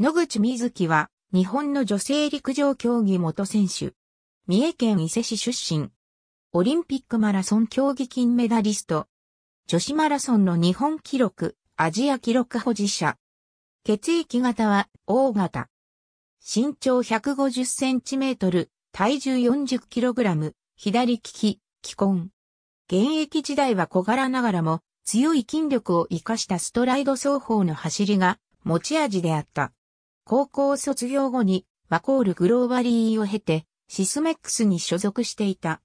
野口みずきは、日本の女性陸上競技元選手。三重県伊勢市出身。オリンピックマラソン競技金メダリスト。女子マラソンの日本記録、アジア記録保持者。血液型は、O 型。身長150センチメートル、体重40キログラム、左利き、既婚。現役時代は小柄ながらも、強い筋力を活かしたストライド走法の走りが持ち味であった。高校卒業後にワコールグローバリーを経てシスメックスに所属していた。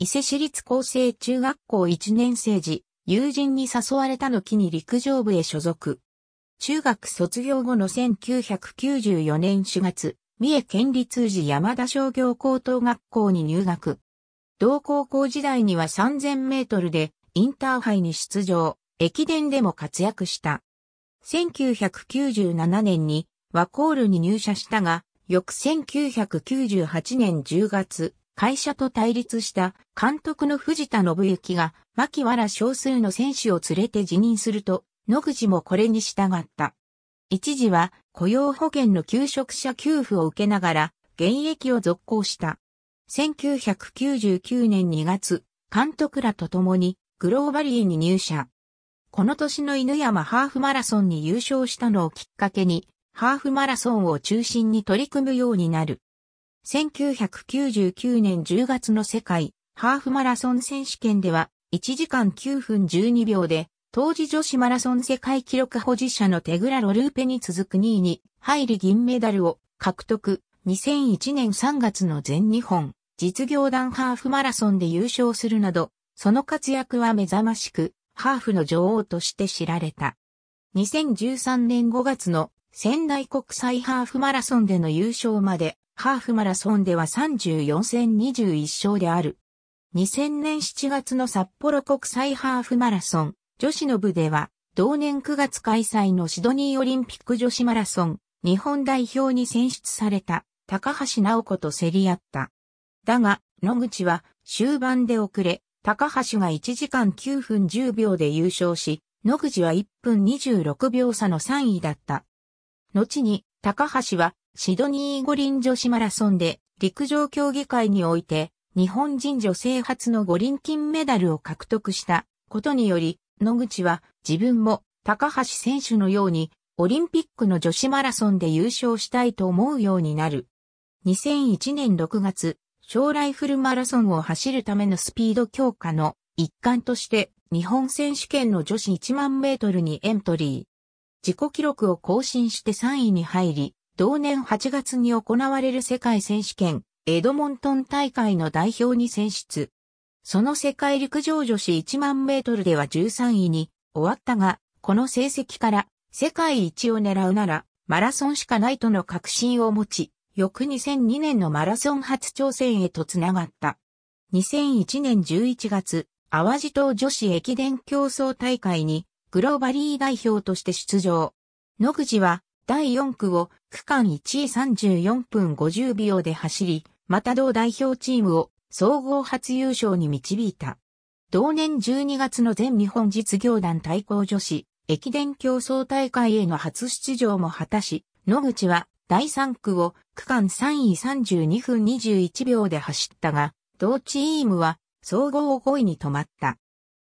伊勢市立厚生中学校1年生時、友人に誘われたのきに陸上部へ所属。中学卒業後の1994年4月、三重県立宇山田商業高等学校に入学。同高校時代には3000メートルでインターハイに出場、駅伝でも活躍した。1997年にワコールに入社したが、翌1998年10月、会社と対立した監督の藤田信之が、牧原少数の選手を連れて辞任すると、野口もこれに従った。一時は雇用保険の求職者給付を受けながら、現役を続行した。1999年2月、監督らと共にグローバリーに入社。この年の犬山ハーフマラソンに優勝したのをきっかけに、ハーフマラソンを中心に取り組むようになる。1999年10月の世界ハーフマラソン選手権では1時間9分12秒で当時女子マラソン世界記録保持者のテグラ・ロルーペに続く2位に入り銀メダルを獲得。2001年3月の全日本実業団ハーフマラソンで優勝するなど、その活躍は目覚ましく、ハーフの女王として知られた。2013年5月の仙台国際ハーフマラソンでの優勝まで、ハーフマラソンでは34戦21勝である。2000年7月の札幌国際ハーフマラソン、女子の部では、同年9月開催のシドニーオリンピック女子マラソン、日本代表に選出された、高橋直子と競り合った。だが、野口は終盤で遅れ、高橋が1時間9分10秒で優勝し、野口は1分26秒差の3位だった。後に、高橋は、シドニー五輪女子マラソンで、陸上競技会において、日本人女性初の五輪金メダルを獲得したことにより、野口は自分も高橋選手のようにオリンピックの女子マラソンで優勝したいと思うようになる。2001年6月、将来フルマラソンを走るためのスピード強化の一環として日本選手権の女子1万メートルにエントリー。自己記録を更新して3位に入り、同年8月に行われる世界選手権、エドモントン大会の代表に選出。その世界陸上女子1万メートルでは13位に終わったが、この成績から世界一を狙うならマラソンしかないとの確信を持ち、翌2002年のマラソン初挑戦へとつながった。2001年11月、淡路島女子駅伝競争大会にグローバリー代表として出場。野口は第4区を区間1位34分50秒で走り、また同代表チームを総合初優勝に導いた。同年12月の全日本実業団対抗女子駅伝競争大会への初出場も果たし、野口は第3区を区間3位32分21秒で走ったが、同チームは総合5位に止まった。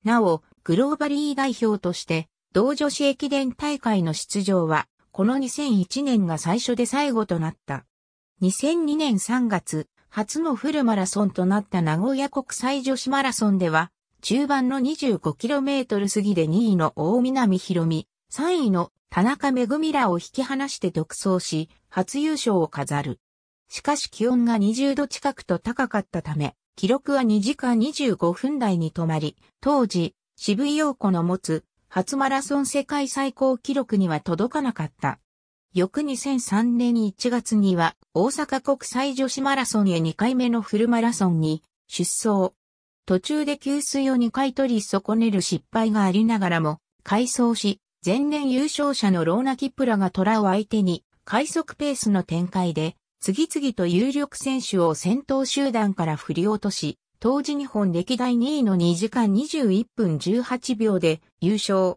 なお、グローバリー代表として、同女子駅伝大会の出場は、この2001年が最初で最後となった。2002年3月、初のフルマラソンとなった名古屋国際女子マラソンでは、中盤の 25km 過ぎで2位の大南博美、3位の田中恵らを引き離して独走し、初優勝を飾る。しかし気温が20度近くと高かったため、記録は2時間25分台に止まり、当時、渋井陽子の持つ初マラソン世界最高記録には届かなかった。翌2003年1月には大阪国際女子マラソンへ2回目のフルマラソンに出走。途中で給水を2回取り損ねる失敗がありながらも、回装し、前年優勝者のローナ・キプラが虎を相手に、快速ペースの展開で、次々と有力選手を先頭集団から振り落とし、当時日本歴代2位の2時間21分18秒で優勝。2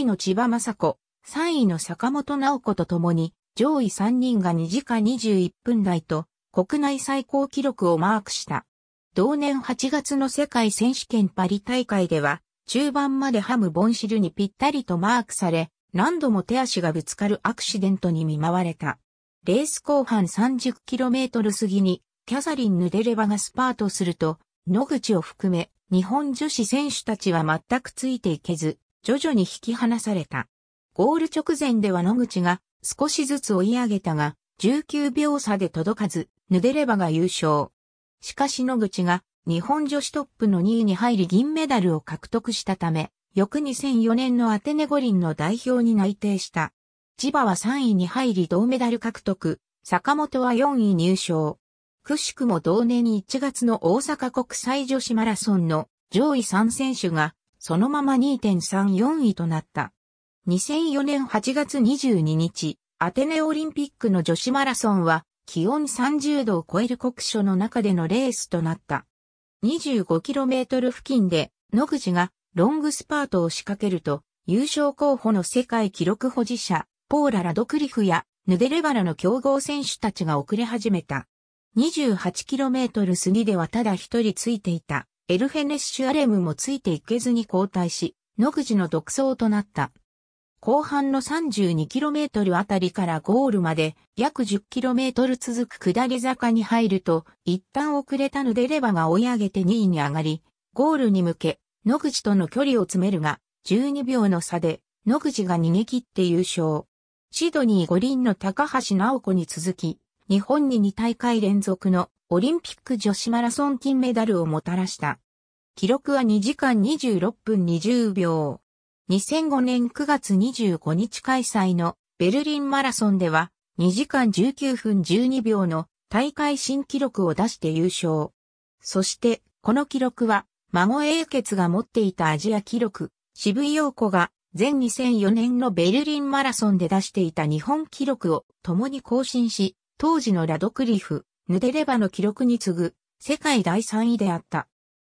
位の千葉雅子、3位の坂本直子と共に、上位3人が2時間21分台と、国内最高記録をマークした。同年8月の世界選手権パリ大会では、中盤までハム・ボンシルにぴったりとマークされ、何度も手足がぶつかるアクシデントに見舞われた。レース後半 30km 過ぎに、キャサリン・ヌデレバがスパートすると、野口を含め、日本女子選手たちは全くついていけず、徐々に引き離された。ゴール直前では野口が少しずつ追い上げたが、19秒差で届かず、ヌデレバが優勝。しかし野口が日本女子トップの2位に入り銀メダルを獲得したため、翌2004年のアテネ五輪の代表に内定した。千葉は3位に入り銅メダル獲得、坂本は4位入賞。くしくも同年1月の大阪国際女子マラソンの上位3選手がそのまま2.34位となった。2004年8月22日、アテネオリンピックの女子マラソンは気温30度を超える国書の中でのレースとなった。25km 付近で野口がロングスパートを仕掛けると優勝候補の世界記録保持者ポーラ・ラドクリフやヌデレバラの競合選手たちが遅れ始めた。28km 過ぎではただ一人ついていた、エルフェネッシュアレムもついていけずに交代し、野口の独走となった。後半の 32km あたりからゴールまで約 10km 続く下り坂に入ると、一旦遅れたのでレバが追い上げて2位に上がり、ゴールに向け、野口との距離を詰めるが、12秒の差で、野口が逃げ切って優勝。シドニー五輪の高橋直子に続き、日本に2大会連続のオリンピック女子マラソン金メダルをもたらした。記録は2時間26分20秒。2005年9月25日開催のベルリンマラソンでは2時間19分12秒の大会新記録を出して優勝。そしてこの記録は孫英傑が持っていたアジア記録、渋井陽子が前2004年のベルリンマラソンで出していた日本記録を共に更新し、当時のラドクリフ、ヌデレバの記録に次ぐ、世界第3位であった。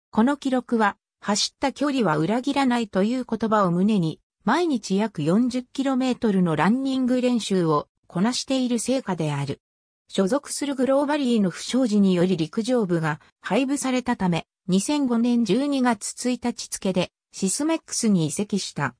この記録は、走った距離は裏切らないという言葉を胸に、毎日約 40km のランニング練習をこなしている成果である。所属するグローバリーの不祥事により陸上部が廃部されたため、2005年12月1日付でシスメックスに移籍した。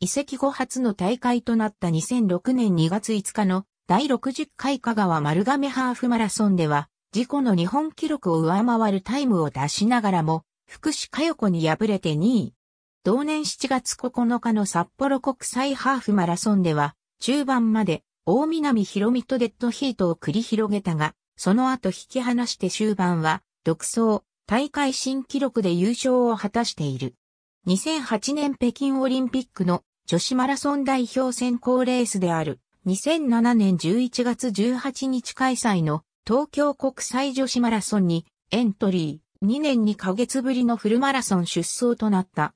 移籍後初の大会となった2006年2月5日の第60回香川丸亀ハーフマラソンでは、事故の日本記録を上回るタイムを出しながらも、福士加代子に敗れて2位。同年7月9日の札幌国際ハーフマラソンでは、中盤まで大南博美とデッドヒートを繰り広げたが、その後引き離して終盤は、独走、大会新記録で優勝を果たしている。2008年北京オリンピックの女子マラソン代表選考レースである2007年11月18日開催の東京国際女子マラソンにエントリー2年2ヶ月ぶりのフルマラソン出走となった。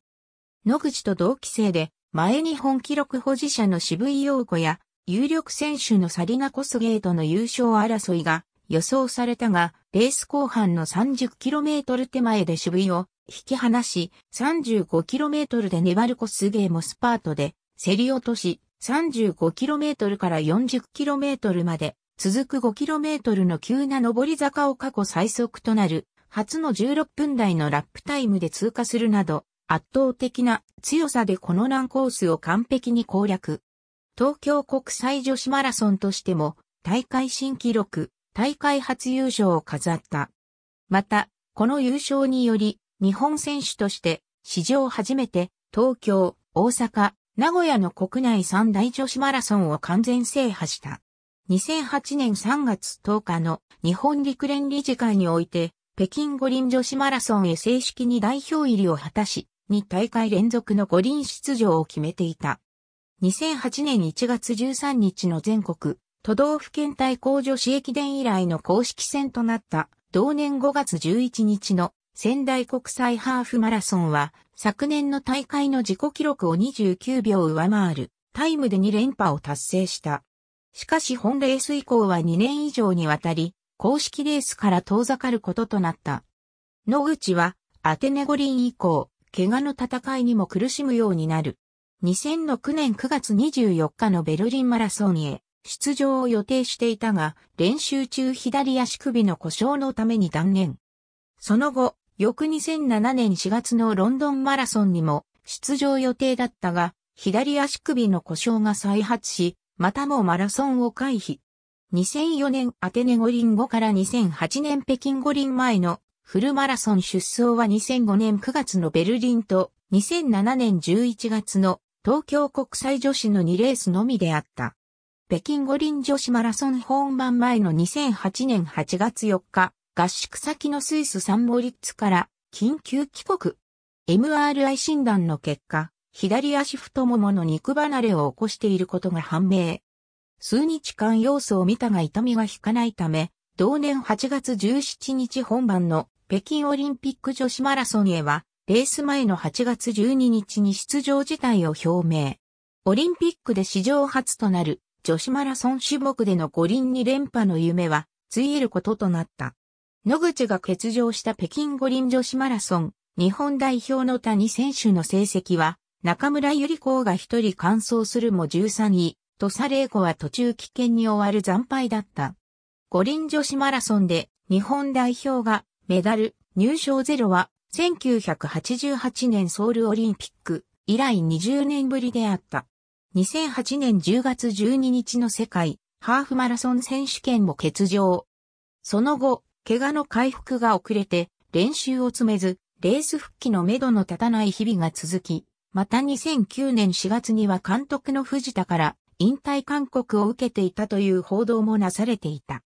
野口と同期生で前日本記録保持者の渋井陽子や有力選手のサリナ・コスゲートの優勝争いが予想されたが、レース後半の 30km 手前で渋井を引き離し、35km で粘るコスゲーもスパートで競り落とし、35km から 40km まで続く 5km の急な上り坂を過去最速となる初の16分台のラップタイムで通過するなど圧倒的な強さでこのランコースを完璧に攻略。東京国際女子マラソンとしても大会新記録、大会初優勝を飾った。また、この優勝により日本選手として史上初めて東京、大阪、名古屋の国内三大女子マラソンを完全制覇した。2008年3月10日の日本陸連理事会において、北京五輪女子マラソンへ正式に代表入りを果たし、2大会連続の五輪出場を決めていた。2008年1月13日の全国、都道府県対抗女子駅伝以来の公式戦となった、同年5月11日の仙台国際ハーフマラソンは、昨年の大会の自己記録を29秒上回るタイムで2連覇を達成した。しかし本レース以降は2年以上にわたり、公式レースから遠ざかることとなった。野口は、アテネ五輪以降、怪我の戦いにも苦しむようになる。2006年9月24日のベルリンマラソンへ出場を予定していたが、練習中左足首の故障のために断念。その後、翌2007年4月のロンドンマラソンにも出場予定だったが、左足首の故障が再発し、またもマラソンを回避。2004年アテネ五輪後から2008年北京五輪前のフルマラソン出走は2005年9月のベルリンと2007年11月の東京国際女子の2レースのみであった。北京五輪女子マラソン本番前の2008年8月4日、合宿先のスイスサンモリッツから緊急帰国。MRI 診断の結果、左足太ももの肉離れを起こしていることが判明。数日間様子を見たが痛みが引かないため、同年8月17日本番の北京オリンピック女子マラソンへは、レース前の8月12日に出場辞退を表明。オリンピックで史上初となる女子マラソン種目での五輪に連覇の夢は、ついえることとなった。野口が欠場した北京五輪女子マラソン、日本代表の谷選手の成績は、中村ゆり子が一人完走するも13位、とされ子は途中危険に終わる惨敗だった。五輪女子マラソンで日本代表がメダル、入賞ゼロは1988年ソウルオリンピック以来20年ぶりであった。2008年10月12日の世界ハーフマラソン選手権も欠場。その後、怪我の回復が遅れて、練習を積めず、レース復帰のめどの立たない日々が続き、また2009年4月には監督の藤田から引退勧告を受けていたという報道もなされていた。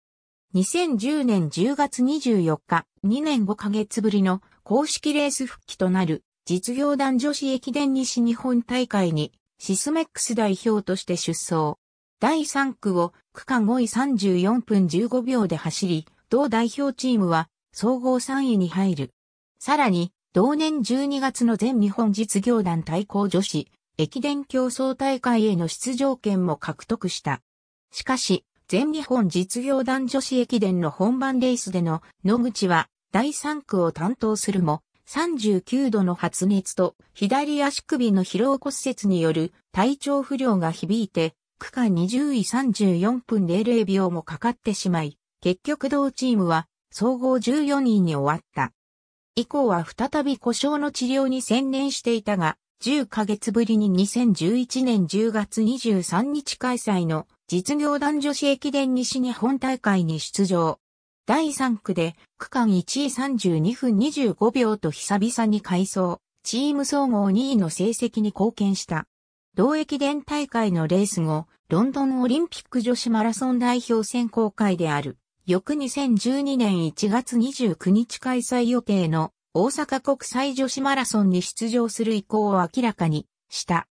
2010年10月24日、2年5ヶ月ぶりの公式レース復帰となる実業団女子駅伝西日本大会にシスメックス代表として出走。第3区を区間5位34分15秒で走り、同代表チームは総合3位に入る。さらに、同年12月の全日本実業団対抗女子、駅伝競争大会への出場権も獲得した。しかし、全日本実業団女子駅伝の本番レースでの野口は第3区を担当するも、39度の発熱と左足首の疲労骨折による体調不良が響いて、区間20位34分00秒もかかってしまい、結局同チームは総合14人に終わった。以降は再び故障の治療に専念していたが、10ヶ月ぶりに2011年10月23日開催の実業団女子駅伝西日本大会に出場。第3区で区間1位32分25秒と久々に改装、チーム総合2位の成績に貢献した。同駅伝大会のレース後、ロンドンオリンピック女子マラソン代表選考会である翌2012年1月29日開催予定の大阪国際女子マラソンに出場する意向を明らかにした。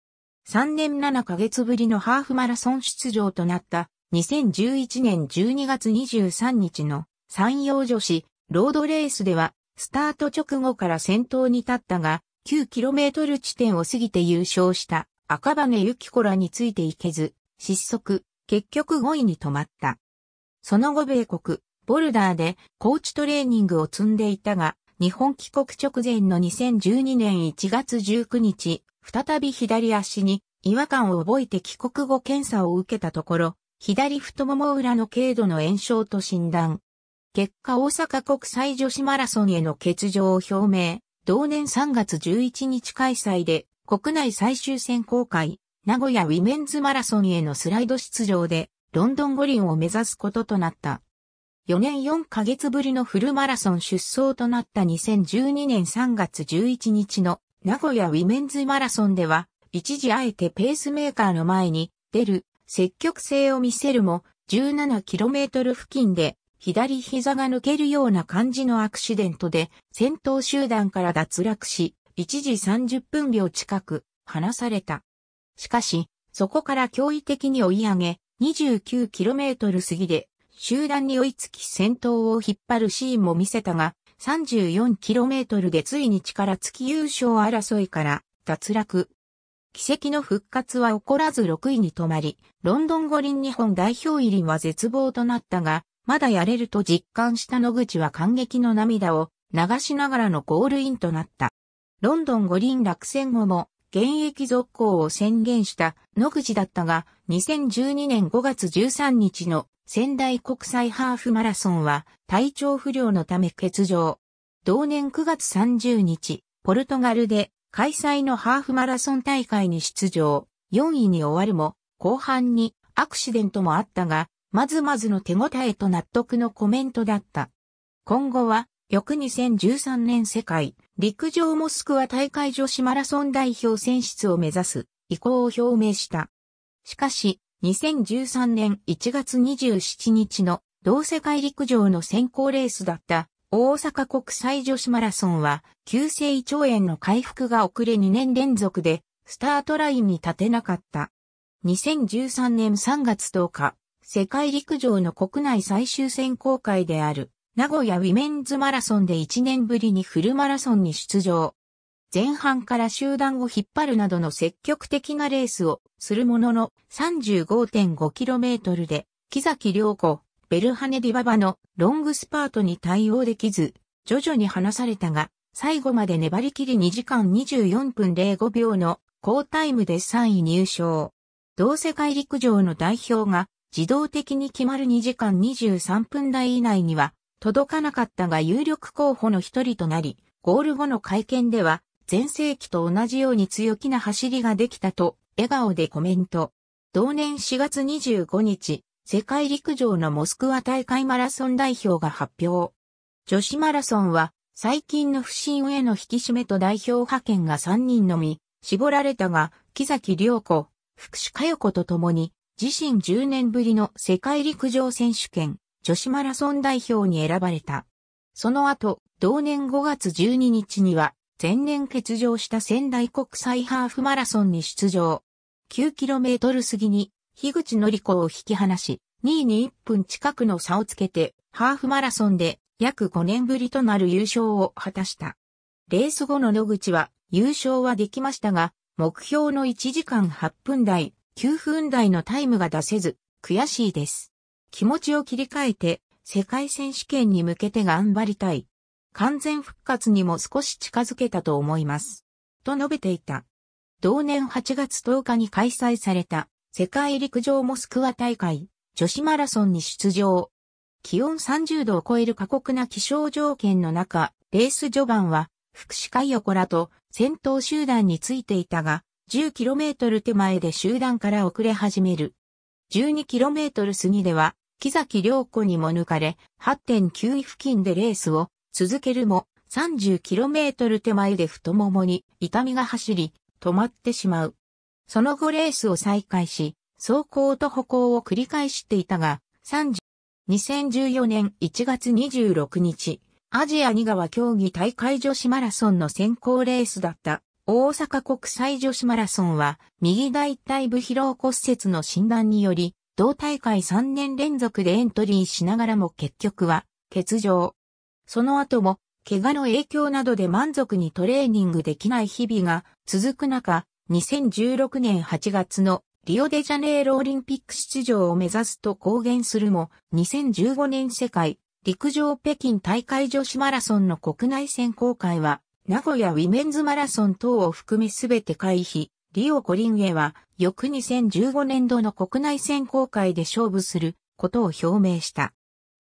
3年7ヶ月ぶりのハーフマラソン出場となった2011年12月23日の山陽女子ロードレースではスタート直後から先頭に立ったが 9km 地点を過ぎて優勝した赤羽由子らについていけず失速、結局5位に止まった。その後米国、ボルダーでコーチトレーニングを積んでいたが、日本帰国直前の2012年1月19日、再び左足に違和感を覚えて帰国後検査を受けたところ、左太もも裏の軽度の炎症と診断。結果大阪国際女子マラソンへの欠場を表明、同年3月11日開催で国内最終選考会、名古屋ウィメンズマラソンへのスライド出場でロンドン五輪を目指すこととなった。4年4ヶ月ぶりのフルマラソン出走となった2012年3月11日の名古屋ウィメンズマラソンでは、一時あえてペースメーカーの前に出る積極性を見せるも 17km 付近で左膝が抜けるような感じのアクシデントで先頭集団から脱落し、一時30分秒近く離された。しかし、そこから驚異的に追い上げ、29km 過ぎで集団に追いつき先頭を引っ張るシーンも見せたが、34km でついに力尽き優勝争いから脱落。奇跡の復活は起こらず6位に止まり、ロンドン五輪日本代表入りは絶望となったが、まだやれると実感した野口は感激の涙を流しながらのゴールインとなった。ロンドン五輪落選後も現役続行を宣言した野口だったが、2012年5月13日の仙台国際ハーフマラソンは体調不良のため欠場。同年9月30日、ポルトガルで開催のハーフマラソン大会に出場、4位に終わるも、後半にアクシデントもあったが、まずまずの手応えと納得のコメントだった。今後は翌2013年世界陸上モスクワ大会女子マラソン代表選出を目指す意向を表明した。しかし、2013年1月27日の同世界陸上の選考レースだった大阪国際女子マラソンは急性胃腸炎の回復が遅れ2年連続でスタートラインに立てなかった。2013年3月10日、世界陸上の国内最終選考会である名古屋ウィメンズマラソンで1年ぶりにフルマラソンに出場。前半から集団を引っ張るなどの積極的なレースをするものの 35.5km で木崎良子、ベルハネディババのロングスパートに対応できず、徐々に離されたが、最後まで粘り切り2時間24分05秒の好タイムで3位入賞。同世界陸上の代表が自動的に決まる2時間23分台以内には届かなかったが有力候補の一人となり、ゴール後の会見では、前世紀と同じように強気な走りができたと、笑顔でコメント。同年4月25日、世界陸上のモスクワ大会マラソン代表が発表。女子マラソンは、最近の不審への引き締めと代表派遣が3人のみ、絞られたが、木崎良子、福士加代子と共に、自身10年ぶりの世界陸上選手権、女子マラソン代表に選ばれた。その後、同年5月12日には、前年欠場した仙台国際ハーフマラソンに出場。9km 過ぎに、樋口のり子を引き離し、2位に1分近くの差をつけて、ハーフマラソンで約5年ぶりとなる優勝を果たした。レース後の野口は、優勝はできましたが、目標の1時間8分台、9分台のタイムが出せず、悔しいです。気持ちを切り替えて、世界選手権に向けて頑張りたい。完全復活にも少し近づけたと思います。と述べていた。同年8月10日に開催された世界陸上モスクワ大会女子マラソンに出場。気温30度を超える過酷な気象条件の中、レース序盤は福祉会横らと先頭集団についていたが、10km 手前で集団から遅れ始める。12km 過ぎでは木崎良子にも抜かれ、8.9位付近でレースを続けるも、30km 手前で太ももに痛みが走り、止まってしまう。その後レースを再開し、走行と歩行を繰り返していたが、30 2014年1月26日、アジア2川競技大会女子マラソンの先行レースだった大阪国際女子マラソンは右大腿部疲労骨折の診断により同大会3年連続でエントリーしながらも結局は欠場。その後も怪我の影響などで満足にトレーニングできない日々が続く中、2016年8月のリオデジャネイロオリンピック出場を目指すと公言するも、2015年世界陸上北京大会女子マラソンの国内選考会は、名古屋ウィメンズマラソン等を含めすべて回避、リオコリンへは翌2015年度の国内選考会で勝負することを表明した。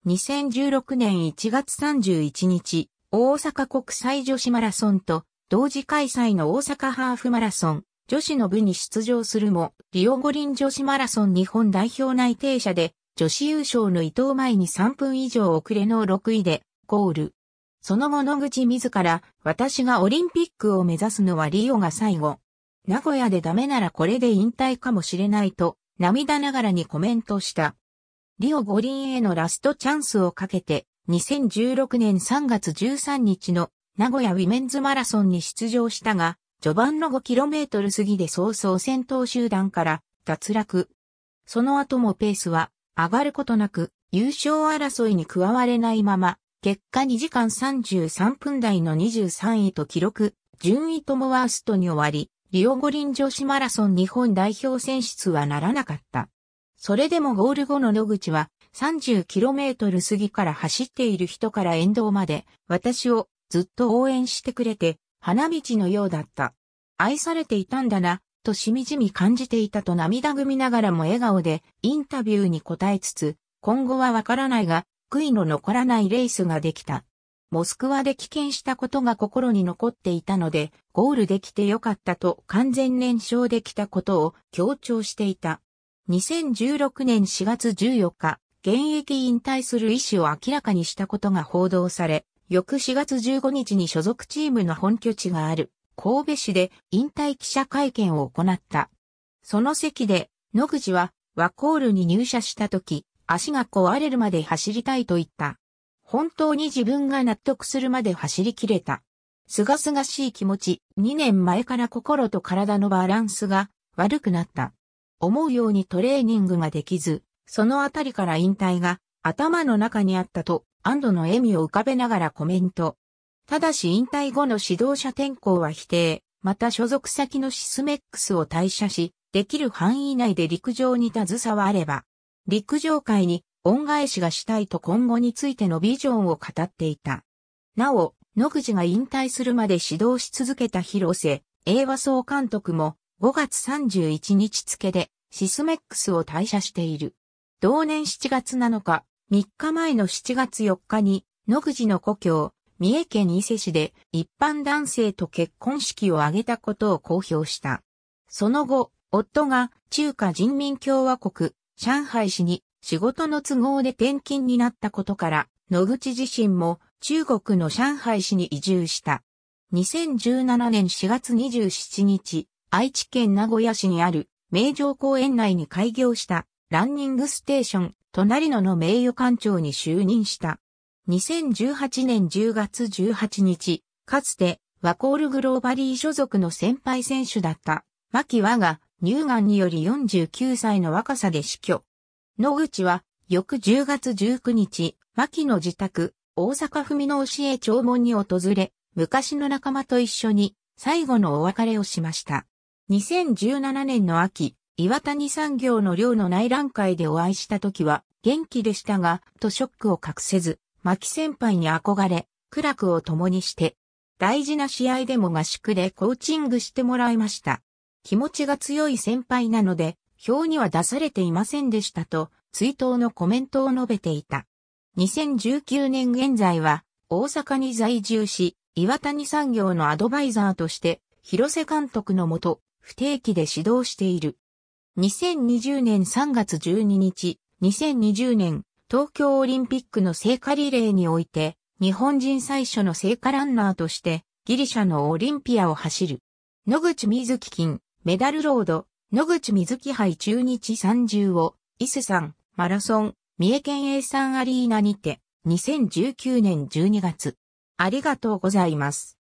2016年1月31日、大阪国際女子マラソンと同時開催の大阪ハーフマラソン女子の部に出場するも、リオ五輪女子マラソン日本代表内定者で、女子優勝の伊藤前に3分以上遅れの6位で、ゴール。その後野口自ら、私がオリンピックを目指すのはリオが最後。名古屋でダメならこれで引退かもしれないと、涙ながらにコメントした。リオ五輪へのラストチャンスをかけて、2016年3月13日の名古屋ウィメンズマラソンに出場したが、序盤の 5km 過ぎで早々先頭集団から脱落。その後もペースは上がることなく、優勝争いに加われないまま、結果2時間33分台の23位と記録、順位ともワーストに終わり、リオ五輪女子マラソン日本代表選出はならなかった。それでもゴール後の野口は 30km 過ぎから走っている人から沿道まで私をずっと応援してくれて花道のようだった。愛されていたんだな、としみじみ感じていたと涙ぐみながらも笑顔でインタビューに答えつつ、今後はわからないが、悔いの残らないレースができた。モスクワで危険したことが心に残っていたので、ゴールできてよかったと完全燃焼できたことを強調していた。2016年4月14日、現役引退する意思を明らかにしたことが報道され、翌4月15日に所属チームの本拠地がある神戸市で引退記者会見を行った。その席で、野口はワコールに入社した時、足が壊れるまで走りたいと言った。本当に自分が納得するまで走り切れた。すがすがしい気持ち、2年前から心と体のバランスが悪くなった。思うようにトレーニングができず、そのあたりから引退が頭の中にあったと、安堵の笑みを浮かべながらコメント。ただし引退後の指導者転校は否定、また所属先のシスメックスを退社し、できる範囲内で陸上に携われば、陸上界に恩返しがしたいと今後についてのビジョンを語っていた。なお、野口が引退するまで指導し続けた広瀬、英和総監督も5月31日付でシスメックスを退社している。同年7月7日、3日前の7月4日に野口の故郷、三重県伊勢市で一般男性と結婚式を挙げたことを公表した。その後、夫が中華人民共和国上海市に仕事の都合で転勤になったことから、野口自身も中国の上海市に移住した。2017年4月27日、愛知県名古屋市にある名城公園内に開業したランニングステーション、隣野の名誉館長に就任した。2018年10月18日、かつてワコールグローバリー所属の先輩選手だった、牧和が乳がんにより49歳の若さで死去。野口は、翌10月19日、牧の自宅、大阪府の教え弔問に訪れ、昔の仲間と一緒に、最後のお別れをしました。2017年の秋、岩谷産業の寮の内覧会でお会いした時は、元気でしたが、とショックを隠せず、牧先輩に憧れ、苦楽を共にして、大事な試合でも合宿でコーチングしてもらいました。気持ちが強い先輩なので、表には出されていませんでしたと、追悼のコメントを述べていた。2019年現在は、大阪に在住し、岩谷産業のアドバイザーとして、広瀬監督のもと、不定期で指導している。2020年3月12日、2020年、東京オリンピックの聖火リレーにおいて、日本人最初の聖火ランナーとして、ギリシャのオリンピアを走る。野口水木金、メダルロード、野口水木杯中日30を、伊勢さん、マラソン、三重県営産アリーナにて、2019年12月。ありがとうございます。